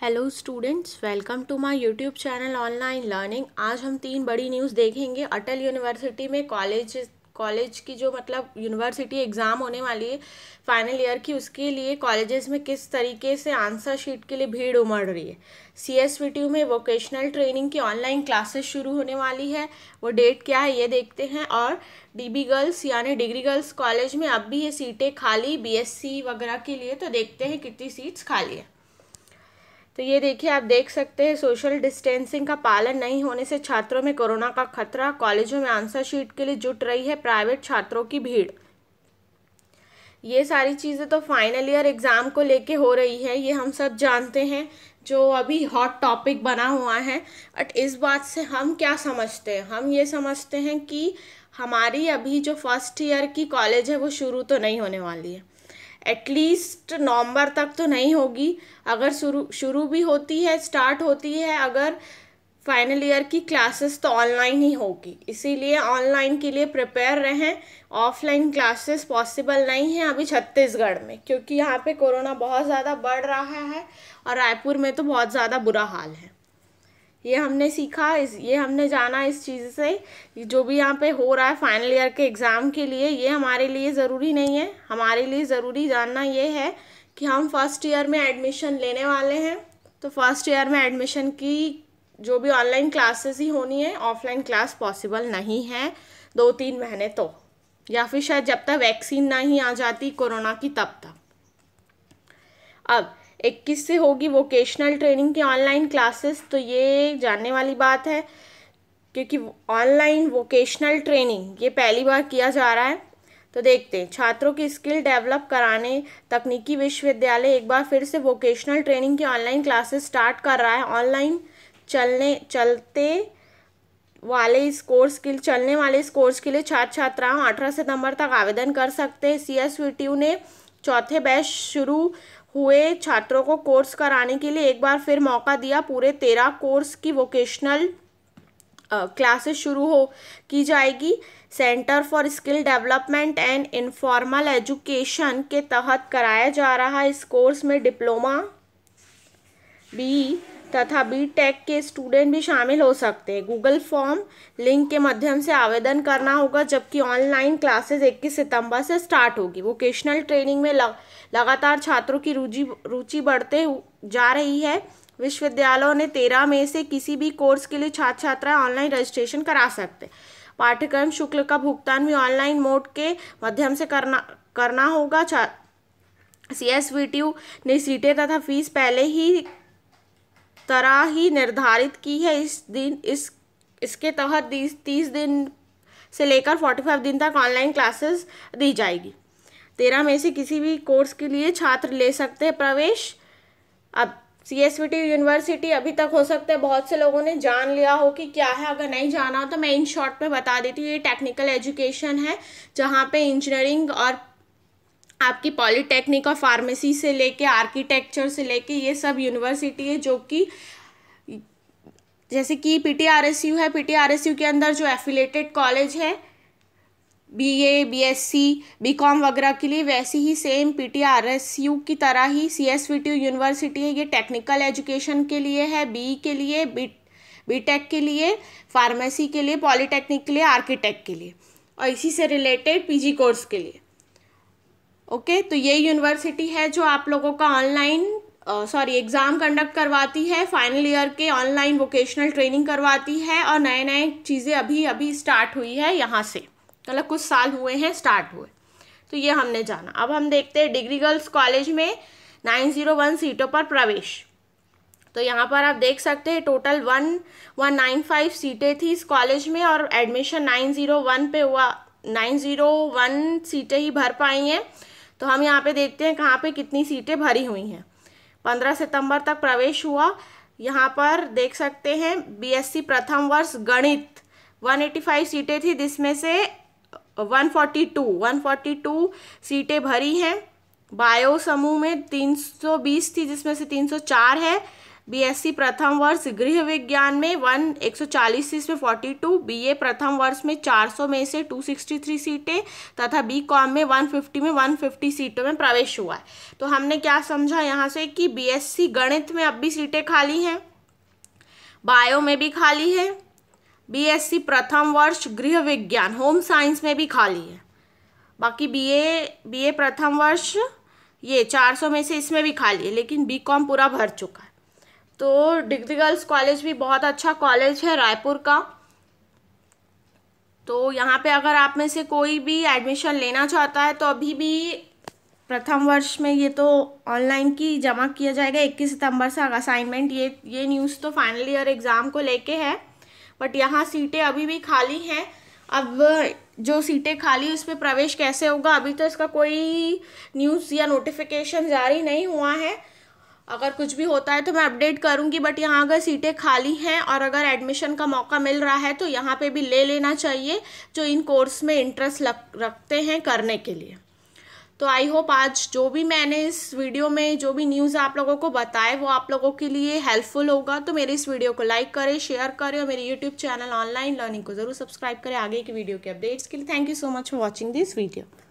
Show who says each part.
Speaker 1: hello students welcome to my YouTube channel online learning आज हम तीन बड़ी न्यूज़ देखेंगे अटल यूनिवर्सिटी में कॉलेज कॉलेज की जो मतलब यूनिवर्सिटी एग्ज़ाम होने वाली है फाइनल ईयर की उसके लिए कॉलेजेस में किस तरीके से आंसर शीट के लिए भीड़ उमड़ रही है सी एस में वोकेशनल ट्रेनिंग की ऑनलाइन क्लासेस शुरू होने वाली है वो डेट क्या है ये देखते हैं और बी गर्ल्स यानी डिग्री गर्ल्स कॉलेज में अब भी ये सीटें खाली सी वगैरह के लिए तो देखते हैं कितनी सीट्स खाली है तो ये देखिए आप देख सकते हैं सोशल डिस्टेंसिंग का पालन नहीं होने से छात्रों में कोरोना का खतरा कॉलेजों में आंसर शीट के लिए जुट रही है प्राइवेट छात्रों की भीड़ ये सारी चीज़ें तो फाइनल ईयर एग्ज़ाम को लेके हो रही है ये हम सब जानते हैं जो अभी हॉट टॉपिक बना हुआ है बट इस बात से हम क्या समझते हैं हम ये समझते हैं कि हमारी अभी जो फर्स्ट ईयर की कॉलेज है वो शुरू तो नहीं होने वाली है एटलीस्ट नवंबर तक तो नहीं होगी अगर शुरू शुरू भी होती है स्टार्ट होती है अगर फाइनल ईयर की क्लासेस तो ऑनलाइन ही होगी इसीलिए ऑनलाइन के लिए प्रिपेयर रहें ऑफलाइन क्लासेस पॉसिबल नहीं है अभी छत्तीसगढ़ में क्योंकि यहाँ पे कोरोना बहुत ज़्यादा बढ़ रहा है और रायपुर में तो बहुत ज़्यादा बुरा हाल है ये हमने सीखा इस ये हमने जाना इस चीज़ से जो भी यहाँ पे हो रहा है फाइनल ईयर के एग्ज़ाम के लिए ये हमारे लिए ज़रूरी नहीं है हमारे लिए ज़रूरी जानना ये है कि हम फर्स्ट ईयर में एडमिशन लेने वाले हैं तो फर्स्ट ईयर में एडमिशन की जो भी ऑनलाइन क्लासेस ही होनी है ऑफलाइन क्लास पॉसिबल नहीं है दो तीन महीने तो या फिर शायद जब तक वैक्सीन नहीं आ जाती कोरोना की तब तक अब इक्कीस से होगी वोकेशनल ट्रेनिंग की ऑनलाइन क्लासेस तो ये जानने वाली बात है क्योंकि ऑनलाइन वोकेशनल ट्रेनिंग ये पहली बार किया जा रहा है तो देखते हैं छात्रों की स्किल डेवलप कराने तकनीकी विश्वविद्यालय एक बार फिर से वोकेशनल ट्रेनिंग की ऑनलाइन क्लासेस स्टार्ट कर रहा है ऑनलाइन चलने चलते वाले इस कोर्स के चलने वाले इस कोर्स के लिए छात्र छात्राओं अठारह सितंबर तक आवेदन कर सकते हैं सी एस ने चौथे बैच शुरू हुए छात्रों को कोर्स कराने के लिए एक बार फिर मौका दिया पूरे तेरह कोर्स की वोकेशनल क्लासेस शुरू हो की जाएगी centre for skill development and informal education के तहत कराया जा रहा इस कोर्स में डिप्लोमा बी तथा बी टेक के स्टूडेंट भी शामिल हो सकते हैं गूगल फॉर्म लिंक के माध्यम से आवेदन करना होगा जबकि ऑनलाइन क्लासेस 21 सितंबर से स्टार्ट होगी वोकेशनल ट्रेनिंग में लग, लगातार छात्रों की रुचि रुचि बढ़ते जा रही है विश्वविद्यालयों ने तेरह मई से किसी भी कोर्स के लिए छात्र छात्राएं ऑनलाइन रजिस्ट्रेशन करा सकते पाठ्यक्रम शुल्क का भुगतान भी ऑनलाइन मोड के माध्यम से करना करना होगा C S V T U ने सीटें तथा फीस पहले ही तरह ही निर्धारित की है इस दिन इस इसके तहत तीस दिन से लेकर फोर्टी फाइव दिन तक ऑनलाइन क्लासेस दी जाएगी तेरह में से किसी भी कोर्स के लिए छात्र ले सकते हैं प्रवेश अब C S V T university अभी तक हो सकता है बहुत से लोगों ने जान लिया हो कि क्या है अगर नहीं जाना हो तो मैं इन शॉर्ट में बता देती हूँ ये टेक्निकल एजुकेशन है जहाँ पे इंजीनियरिंग और आपकी पॉलीटेक्निक और फार्मेसी से लेके आर्किटेक्चर से लेके ये सब यूनिवर्सिटी है जो कि जैसे कि पीटीआरएसयू है पीटीआरएसयू के अंदर जो एफिलेटेड कॉलेज है B A B S C B com वगैरह के लिए वैसी ही same P T R S U की तरह ही C S V T university है ये टेक्निकल एजुकेशन के लिए है बी के लिए बी बी टेक के लिए फार्मेसी के लिए पॉलीटेक्निक के लिए आर्किटेक्ट के लिए और इसी से रिलेटेड पी जी कोर्स के लिए ओके तो ये यूनिवर्सिटी है जो आप लोगों का ऑनलाइन सॉरी एग्ज़ाम कंडक्ट करवाती है फाइनल ईयर के ऑनलाइन वोकेशनल ट्रेनिंग करवाती है और नए नए चीज़ें अभी अभी स्टार्ट हुई है यहाँ से मतलब तो कुछ साल हुए हैं स्टार्ट हुए तो ये हमने जाना अब हम देखते हैं डिग्री गर्ल्स कॉलेज में नाइन जीरो वन सीटों पर प्रवेश तो यहाँ पर आप देख सकते हैं total one one nine five सीटें थी इस कॉलेज में और एडमिशन नाइन जीरो वन पे हुआ नाइन जीरो वन सीटें ही भर पाई हैं तो हम यहाँ पे देखते हैं कहाँ पे कितनी सीटें भरी हुई हैं पंद्रह सितंबर तक प्रवेश हुआ यहाँ पर देख सकते हैं बीएससी प्रथम वर्ष गणित 185 सीटें थी जिसमें से 142 142 सीटें भरी हैं बायो समूह में 320 थी जिसमें से 304 है बीएससी प्रथम वर्ष गृह विज्ञान में वन 140 इसमें 42 बी प्रथम वर्ष में 400 में से 263 सीटें तथा बी कॉम में 150 में 150 सीटों में प्रवेश हुआ है तो हमने क्या समझा यहाँ से कि बीएससी गणित में अब भी सीटें खाली हैं बायो में भी खाली है बीएससी प्रथम वर्ष गृह विज्ञान होम साइंस में भी खाली है बाकी बी ए बी प्रथम वर्ष ये 400 में से इसमें भी खाली है लेकिन बीकॉम पूरा भर चुका है तो डिग्री गर्ल्स कॉलेज भी बहुत अच्छा कॉलेज है रायपुर का तो यहाँ पे अगर आप में से कोई भी एडमिशन लेना चाहता है तो अभी भी प्रथम वर्ष में ये तो ऑनलाइन की जमा किया जाएगा 21 सितंबर से असाइनमेंट ये ये न्यूज़ तो फाइनल ईयर एग्ज़ाम को लेके है बट यहाँ सीटें अभी भी खाली हैं अब जो सीटें खाली उस पर प्रवेश कैसे होगा अभी तो इसका कोई न्यूज़ या नोटिफिकेशन जारी नहीं हुआ है अगर कुछ भी होता है तो मैं अपडेट करूँगी बट यहाँ अगर सीटें खाली हैं और अगर एडमिशन का मौका मिल रहा है तो यहाँ पे भी ले लेना चाहिए जो इन कोर्स में इंटरेस्ट लग रखते हैं करने के लिए तो आई होप आज जो भी मैंने इस वीडियो में जो भी न्यूज़ आप लोगों को बताए वो आप लोगों के लिए हेल्पफुल होगा तो मेरे इस वीडियो को लाइक करें शेयर करें और मेरे यूट्यूब चैनल ऑनलाइन लर्निंग को ज़रूर सब्सक्राइब करें आगे की वीडियो के अपडेट्स के लिए thank you so much for watching this video